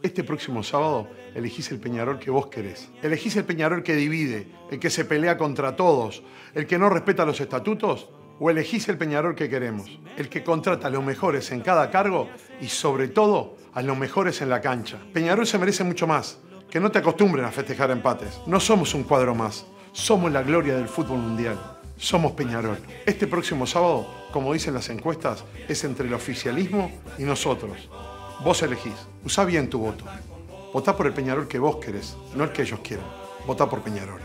Este próximo sábado elegís el Peñarol que vos querés. Elegís el Peñarol que divide, el que se pelea contra todos, el que no respeta los estatutos o elegís el Peñarol que queremos, el que contrata a los mejores en cada cargo y sobre todo a los mejores en la cancha. Peñarol se merece mucho más, que no te acostumbren a festejar empates. No somos un cuadro más, somos la gloria del fútbol mundial. Somos Peñarol. Este próximo sábado, como dicen las encuestas, es entre el oficialismo y nosotros. Vos elegís. Usá bien tu voto. Votá por el Peñarol que vos querés, no el que ellos quieran. Votá por Peñarol.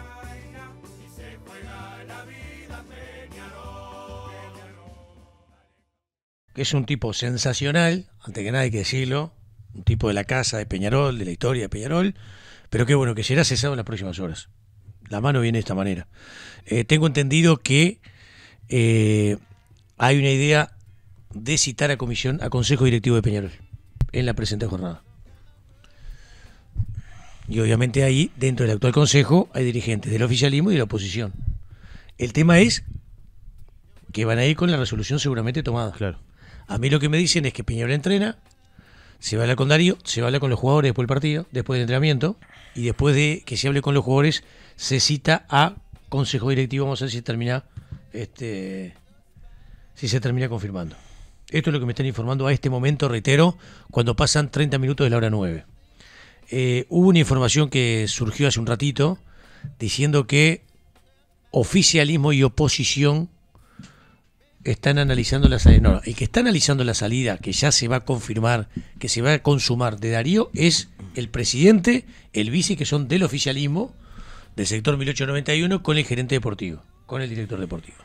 es un tipo sensacional, antes que nada hay que decirlo, un tipo de la casa de Peñarol, de la historia de Peñarol, pero qué bueno que será cesado en las próximas horas. La mano viene de esta manera. Eh, tengo entendido que eh, hay una idea de citar a comisión a Consejo Directivo de Peñarol en la presente jornada. Y obviamente ahí, dentro del actual Consejo, hay dirigentes del oficialismo y de la oposición. El tema es que van a ir con la resolución seguramente tomada. Claro. A mí lo que me dicen es que Piñera entrena, se va a hablar con Darío, se va a hablar con los jugadores después del partido, después del entrenamiento, y después de que se hable con los jugadores, se cita a consejo directivo, vamos a ver si termina, este, si se termina confirmando. Esto es lo que me están informando a este momento, reitero, cuando pasan 30 minutos de la hora 9. Eh, hubo una información que surgió hace un ratito diciendo que oficialismo y oposición están analizando la salida. No, el que está analizando la salida, que ya se va a confirmar, que se va a consumar de Darío, es el presidente, el vice, que son del oficialismo, del sector 1891, con el gerente deportivo, con el director deportivo.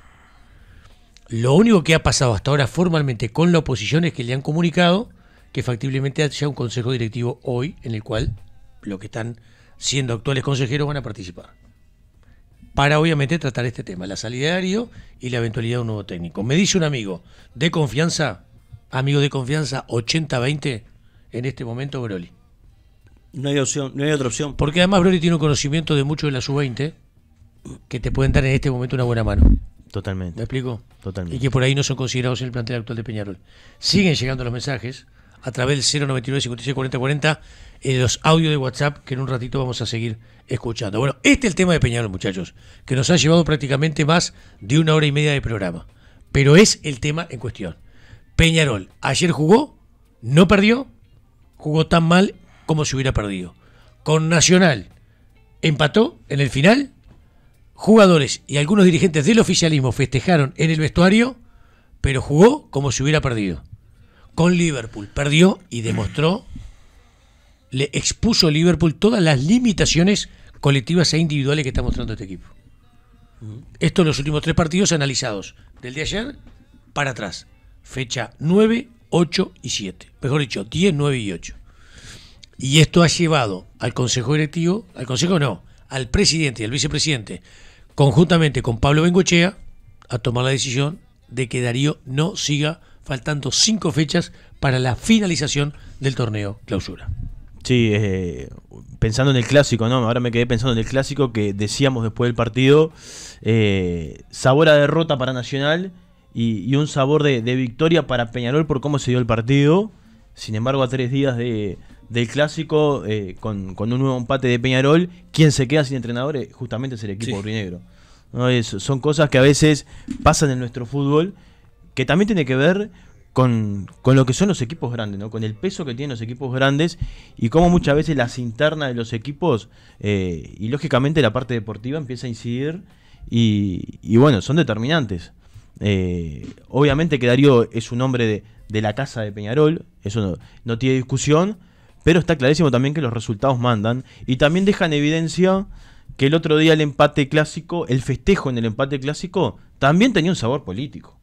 Lo único que ha pasado hasta ahora formalmente con la oposición es que le han comunicado que factiblemente haya un consejo directivo hoy en el cual los que están siendo actuales consejeros van a participar. Para obviamente tratar este tema, la salida de y la eventualidad de un nuevo técnico. Me dice un amigo de confianza, amigo de confianza 80-20 en este momento, Broly. No hay opción, no hay otra opción. Porque además Broly tiene un conocimiento de mucho de la sub-20 que te pueden dar en este momento una buena mano. Totalmente. ¿Me explico? Totalmente. Y que por ahí no son considerados en el plantel actual de Peñarol. Siguen llegando los mensajes a través del 099 56 40 40 los audios de WhatsApp que en un ratito vamos a seguir escuchando. Bueno, este es el tema de Peñarol, muchachos, que nos ha llevado prácticamente más de una hora y media de programa. Pero es el tema en cuestión. Peñarol ayer jugó, no perdió, jugó tan mal como si hubiera perdido. Con Nacional empató en el final jugadores y algunos dirigentes del oficialismo festejaron en el vestuario, pero jugó como si hubiera perdido. Con Liverpool perdió y demostró, le expuso a Liverpool todas las limitaciones colectivas e individuales que está mostrando este equipo. Estos en los últimos tres partidos analizados, del de ayer para atrás, fecha 9, 8 y 7, mejor dicho, 10, 9 y 8. Y esto ha llevado al Consejo Directivo, al Consejo no, al presidente y al vicepresidente conjuntamente con Pablo Bengochea a tomar la decisión de que Darío no siga faltando cinco fechas para la finalización del torneo clausura. Sí, eh, pensando en el clásico, ¿no? Ahora me quedé pensando en el clásico que decíamos después del partido, eh, sabor a derrota para Nacional y, un sabor de, de, victoria para Peñarol por cómo se dio el partido. Sin embargo, a tres días de, del clásico eh, con, un nuevo empate de Peñarol, quien se queda sin entrenadores eh, justamente es el equipo rinegro. son cosas que a veces pasan en nuestro fútbol, que también tiene que ver con, con, lo que son los equipos grandes, ¿no? con el peso que tienen los equipos grandes y cómo muchas veces las internas de los equipos eh, y lógicamente la parte deportiva empieza a incidir y, bueno, son determinantes. obviamente que Darío es un hombre de, la casa de Peñarol, eso no tiene discusión, pero está clarísimo también que los resultados mandan y también dejan evidencia que el otro día el empate clásico, el festejo en el empate clásico, también tenía un sabor político,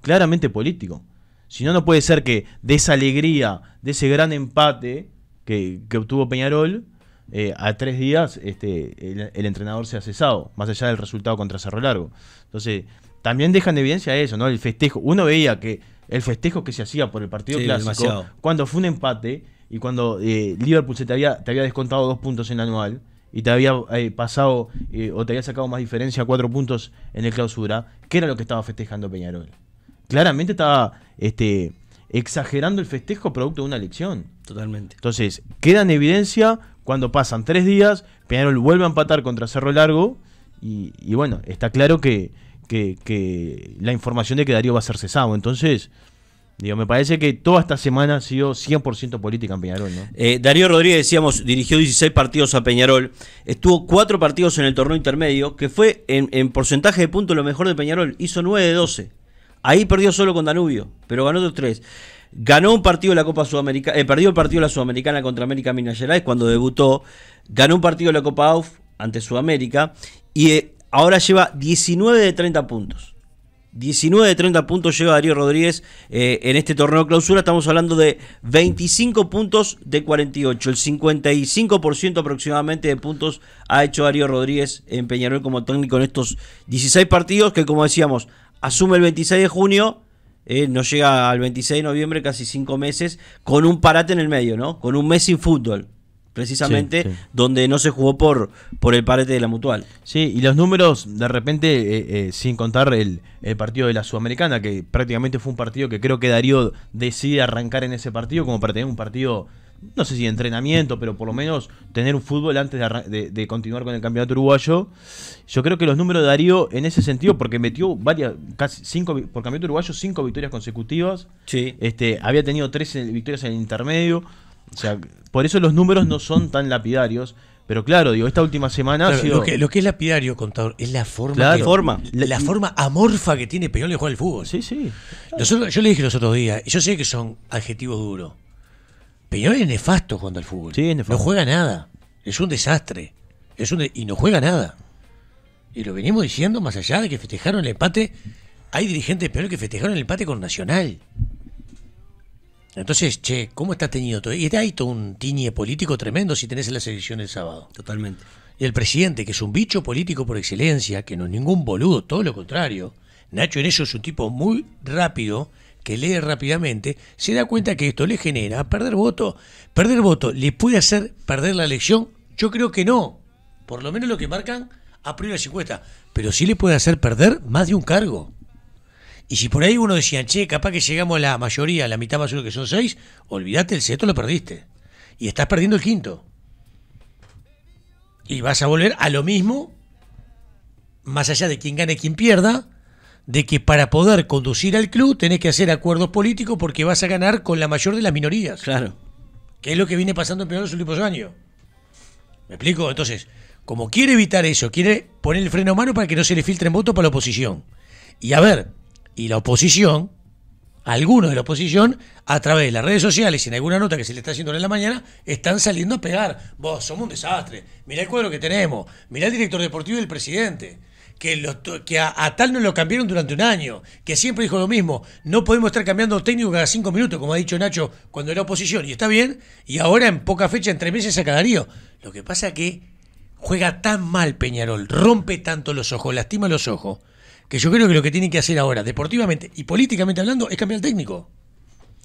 claramente político. Si no, no puede ser que de esa alegría, de ese gran empate que, obtuvo Peñarol, eh, a tres días este, el, entrenador se ha cesado, más allá del resultado contra Cerro Largo. Entonces, también en evidencia eso, ¿no? El festejo. Uno veía que el festejo que se hacía por el partido clásico, cuando fue un empate, y cuando eh, Liverpool se te había, te había descontado dos puntos en anual y te había eh, pasado eh, o te había sacado más diferencia, cuatro puntos en el clausura, ¿qué era lo que estaba festejando Peñarol? Claramente estaba este, exagerando el festejo producto de una elección. Totalmente. Entonces, queda en evidencia cuando pasan tres días, Peñarol vuelve a empatar contra Cerro Largo y, bueno, está claro que, que, que la información de que Darío va a ser cesado. Entonces, Digo, me parece que toda esta semana ha sido 100% política en Peñarol. ¿no? Eh, Darío Rodríguez, decíamos, dirigió 16 partidos a Peñarol. Estuvo 4 partidos en el torneo intermedio, que fue en, porcentaje de puntos lo mejor de Peñarol. Hizo 9 de 12. Ahí perdió solo con Danubio, pero ganó otros 3. Ganó un partido de la Copa Sudamericana, eh, perdió el partido de la Sudamericana contra América Minas Gerais cuando debutó. Ganó un partido de la Copa AUF ante Sudamérica. Y eh, ahora lleva 19 de 30 puntos. 19 de 30 puntos lleva Darío Rodríguez eh, en este torneo clausura. Estamos hablando de 25 puntos de 48. El 55% aproximadamente de puntos ha hecho Darío Rodríguez en Peñarol como técnico en estos 16 partidos que, como decíamos, asume el 26 de junio. Eh, no llega al 26 de noviembre, casi 5 meses, con un parate en el medio, ¿no? Con un mes sin fútbol precisamente, donde no se jugó por, por el parete de la mutual. Sí, y los números, de repente, eh, eh, sin contar el, partido de la Sudamericana, que prácticamente fue un partido que creo que Darío decide arrancar en ese partido como para tener un partido, no sé si entrenamiento, pero por lo menos tener un fútbol antes de, continuar con el campeonato uruguayo. Yo creo que los números de Darío en ese sentido, porque metió varias, casi cinco, por campeonato uruguayo, cinco victorias consecutivas. Sí. Este, había tenido tres victorias en el intermedio o sea, por eso los números no son tan lapidarios. Pero claro, digo, esta última semana lo, que, es lapidario, contador, es la forma... forma. La, forma amorfa que tiene Peñón de jugar al fútbol. Sí, sí. yo le dije los otros días, yo sé que son adjetivos duros. Peñón es nefasto jugando al fútbol. Sí, No juega nada. Es un desastre. Es un Y no juega nada. Y lo venimos diciendo más allá de que festejaron el empate. Hay dirigentes de Peñón que festejaron el empate con Nacional. Entonces, che, ¿cómo está teñido todo? Y hay todo un tiñe político tremendo si tenés las elecciones el sábado. Totalmente. Y el presidente, que es un bicho político por excelencia, que no es ningún boludo, todo lo contrario. Nacho en eso es un tipo muy rápido, que lee rápidamente, se da cuenta que esto le genera perder voto. Perder voto, ¿le puede hacer perder la elección? Yo creo que no. Por lo menos lo que marcan a priori las Pero sí le puede hacer perder más de un cargo. Y si por ahí uno decía, che, capaz que llegamos a la mayoría, a la mitad más uno que son seis, olvídate, el sexto lo perdiste. Y estás perdiendo el quinto. Y vas a volver a lo mismo, más allá de quien gane y quien pierda, de que para poder conducir al club tenés que hacer acuerdos políticos porque vas a ganar con la mayor de las minorías. Claro. ¿Qué es lo que viene pasando en en los últimos años. ¿Me explico? Entonces, como quiere evitar eso, quiere poner el freno a mano para que no se le filtren votos para la oposición. Y a ver, y la oposición, algunos de la oposición, a través de las redes sociales y en alguna nota que se le está haciendo en la mañana, están saliendo a pegar. Vos, somos un desastre. Mirá el cuadro que tenemos. Mirá el director deportivo y el presidente. Que, que a, tal no lo cambiaron durante un año. Que siempre dijo lo mismo. No podemos estar cambiando técnico cada cinco minutos, como ha dicho Nacho cuando era oposición. Y está bien. Y ahora en poca fecha, en tres meses, se Darío. Lo que pasa que juega tan mal Peñarol. Rompe tanto los ojos, lastima los ojos que yo creo que lo que tienen que hacer ahora, deportivamente y políticamente hablando, es cambiar el técnico.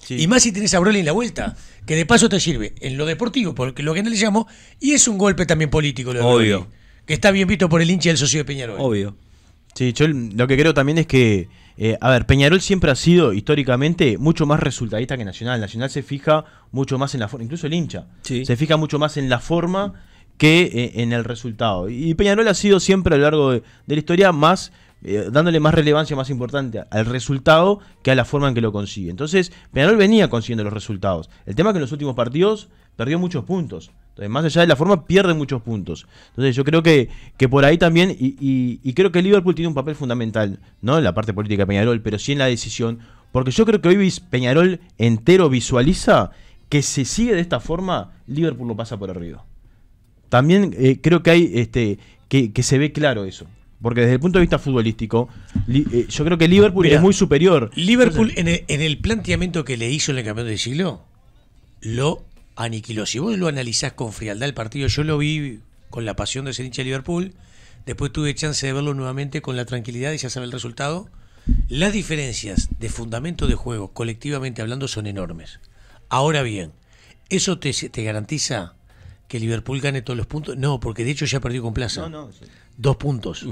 Y más si tenés a Broly en la vuelta, que de paso te sirve en lo deportivo, porque lo que analizamos, y es un golpe también político lo de Obvio. que está bien visto por el hincha del socio de Peñarol. Obvio. Sí, yo lo que creo también es que, eh, a ver, Peñarol siempre ha sido históricamente mucho más resultadista que Nacional. Nacional se fija mucho más en la forma, incluso el hincha, se fija mucho más en la forma que eh, en el resultado. Y Peñarol ha sido siempre a lo largo de la historia más eh, dándole más relevancia, más importante al resultado que a la forma en que lo consigue. Entonces, Peñarol venía consiguiendo los resultados. El tema es que en los últimos partidos perdió muchos puntos. Entonces, más allá de la forma, pierde muchos puntos. Entonces, yo creo que, que por ahí también, y, creo que Liverpool tiene un papel fundamental, no en la parte política de Peñarol, pero sí en la decisión, porque yo creo que hoy Peñarol entero visualiza que si sigue de esta forma, Liverpool lo pasa por arriba. También eh, creo que hay este, que, que se ve claro eso. Porque desde el punto de vista futbolístico, eh, yo creo que Liverpool es muy superior. Liverpool en, el, planteamiento que le hizo en el campeón del siglo, lo aniquiló. Si vos lo analizás con frialdad el partido, yo lo vi con la pasión de ser hincha de Liverpool. Después tuve chance de verlo nuevamente con la tranquilidad y ya sabe el resultado. Las diferencias de fundamento de juego, colectivamente hablando, son enormes. Ahora bien, ¿eso te, te garantiza que Liverpool gane todos los puntos. No, porque de hecho ya perdió con Plaza. Dos puntos.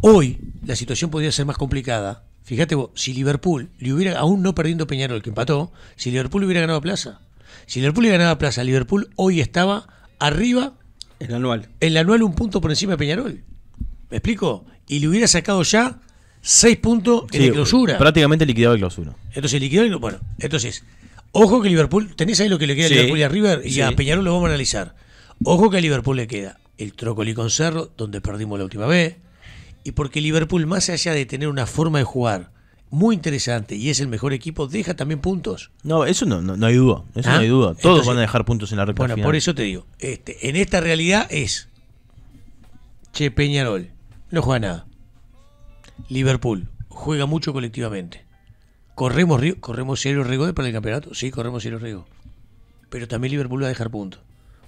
Hoy la situación podría ser más complicada. Fíjate vos, si Liverpool le hubiera, aún no perdiendo Peñarol, que empató, si Liverpool hubiera ganado Plaza. Si Liverpool le ganado Plaza, Liverpool hoy estaba arriba. En El anual. El anual un punto por encima de Peñarol. ¿Me explico? Y le hubiera sacado ya seis puntos en la clausura. Prácticamente liquidado el clausura. Entonces liquidó el, Bueno, entonces Ojo que Liverpool, tenés ahí lo que le queda a Liverpool y a River, y a Peñarol lo vamos a analizar. Ojo que a Liverpool le queda el Trócoli con Cerro, donde perdimos la última vez, y porque Liverpool, más allá de tener una forma de jugar muy interesante y es el mejor equipo, deja también puntos. No, eso no, no, hay duda, eso no ¿Ah? hay duda. Todos van a dejar puntos en la recta Bueno, por eso te digo, este, en esta realidad es, che, Peñarol, no juega nada. Liverpool, juega mucho colectivamente. ¿Corremos, corremos serio riesgo para el campeonato? Sí, corremos serio Riego. Pero también Liverpool va a dejar puntos.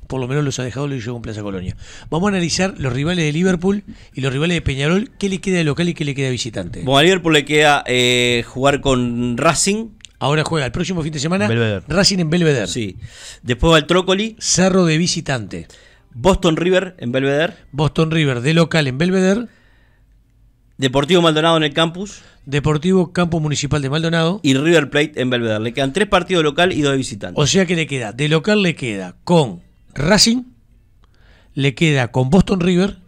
Por lo menos los ha dejado Luis yo en Plaza Colonia. Vamos a analizar los rivales de Liverpool y los rivales de Peñarol. ¿Qué le queda de local y qué le queda de visitante? Bueno, a Liverpool le queda eh, jugar con Racing. Ahora juega el próximo fin de semana. Belvedere. Racing en Belvedere. Sí. Después va el Trócoli. Cerro de visitante. Boston River en Belvedere. Boston River de local en Belvedere. Deportivo Maldonado en el campus. Deportivo Campo Municipal de Maldonado. Y River Plate en Belvedere. Le quedan tres partidos local y dos de visitante. O sea que le queda, de local le queda con Racing, le queda con Boston River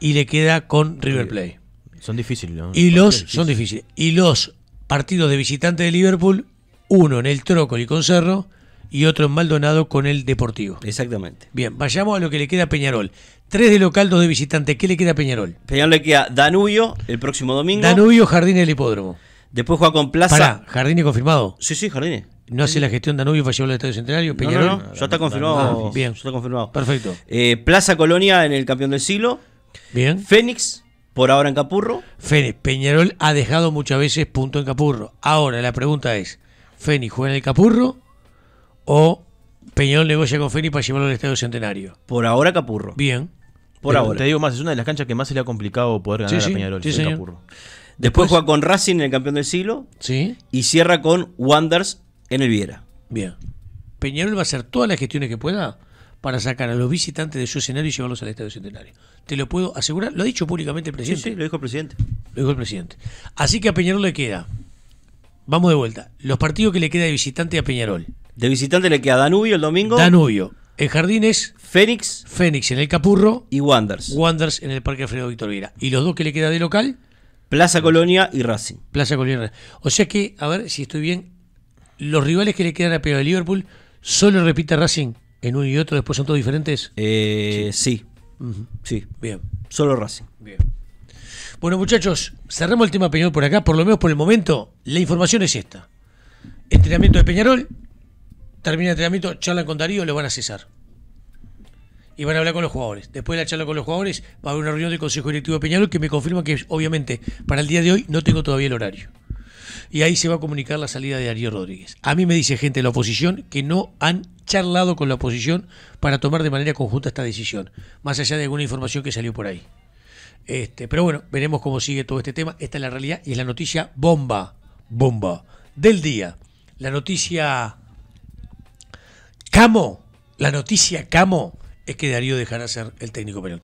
y le queda con River Plate. Son difíciles, ¿no? Y los, son difíciles. Y los partidos de visitante de Liverpool, uno en el Troco y con Cerro y otro en Maldonado con el Deportivo. Exactamente. Bien, vayamos a lo que le queda a Peñarol. Tres de local, dos de visitante. ¿Qué le queda a Peñarol? Peñarol le queda Danubio el próximo domingo. Danubio, Jardín del Hipódromo. Después juega con Plaza. Pará, Jardín confirmado. Sí, sí, Jardín. No hace la gestión Danubio para llevarlo al Estadio Centenario, Peñarol. No, no, no, ya está confirmado. Ah, bien. Ya está confirmado. Perfecto. Eh, Plaza Colonia en el campeón del siglo. Bien. Fénix, por ahora en Capurro. Fénix, Peñarol ha dejado muchas veces punto en Capurro. Ahora la pregunta es: ¿Fénix juega en el Capurro o Peñarol negocia con Feni para llevarlo al Estadio Centenario. Por ahora Capurro. Bien. Por ahora. Te digo más, es una de las canchas que más se le ha complicado poder ganar a Peñarol. Sí, Capurro. Después, juega con Racing en el campeón del siglo. Sí. Y cierra con Wanders en el Viera. Bien. Peñarol va a hacer todas las gestiones que pueda para sacar a los visitantes de su escenario y llevarlos al Estadio Centenario. Te lo puedo asegurar, lo ha dicho públicamente el presidente. sí, lo dijo el presidente. Lo dijo el presidente. Así que a Peñarol le queda, vamos de vuelta, los partidos que le queda de visitante a Peñarol. De visitante le queda Danubio el domingo. Danubio. En Jardines. Fénix. Fénix en el Capurro. Y Wanders. Wanders en el Parque Alfredo Víctor Vira. ¿Y los dos que le queda de local? Plaza Colonia y Racing. Plaza Colonia O sea que, a ver si estoy bien, los rivales que le quedan a Peñarol, de Liverpool solo repite Racing en uno y otro, después son todos diferentes. Eh, sí. Sí. sí. Bien. Solo Racing. Bien. Bueno, muchachos, cerramos el tema Peñarol por acá. Por lo menos por el momento, la información es esta: entrenamiento de Peñarol, termina el entrenamiento, charlan con Darío, le van a cesar. Y van a hablar con los jugadores. Después de la charla con los jugadores, va a haber una reunión del Consejo Directivo de Peñarol que me confirma que, obviamente, para el día de hoy no tengo todavía el horario. Y ahí se va a comunicar la salida de Darío Rodríguez. A mí me dice gente de la oposición que no han charlado con la oposición para tomar de manera conjunta esta decisión, más allá de alguna información que salió por ahí. Este, pero bueno, veremos cómo sigue todo este tema. Esta es la realidad y es la noticia bomba, bomba del día. La noticia Camo, la noticia Camo es que Darío dejará ser el técnico pero